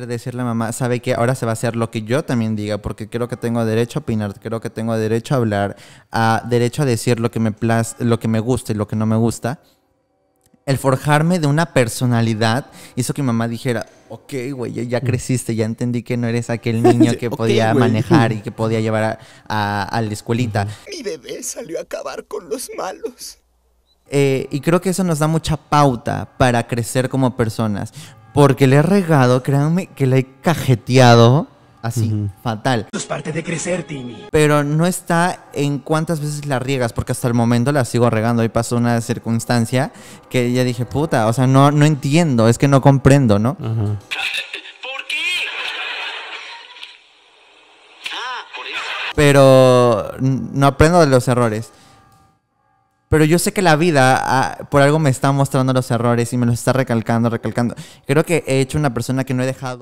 de decirle a mamá, sabe que ahora se va a hacer lo que yo también diga, porque creo que tengo derecho a opinar, creo que tengo derecho a hablar, a derecho a decir lo que me lo que me gusta y lo que no me gusta. El forjarme de una personalidad hizo que mi mamá dijera, ok, güey, ya, mm. creciste, ya entendí que no eres aquel niño que podía manejar y que podía llevar a, la escuelita. Mi bebé salió a acabar con los malos. Eh, y creo que eso nos da mucha pauta para crecer como personas. Porque le he regado, créanme que le he cajeteado así, fatal. es parte de crecer, Pero no está en cuántas veces la riegas, porque hasta el momento la sigo regando. Y pasó una circunstancia que ya dije, puta, o sea, no, no entiendo, es que no comprendo, ¿no? ¿Por qué? Ah, por eso. Pero no aprendo de los errores pero yo sé que la vida ah, por algo me está mostrando los errores y me los está recalcando, recalcando. Creo que he hecho una persona que no he dejado.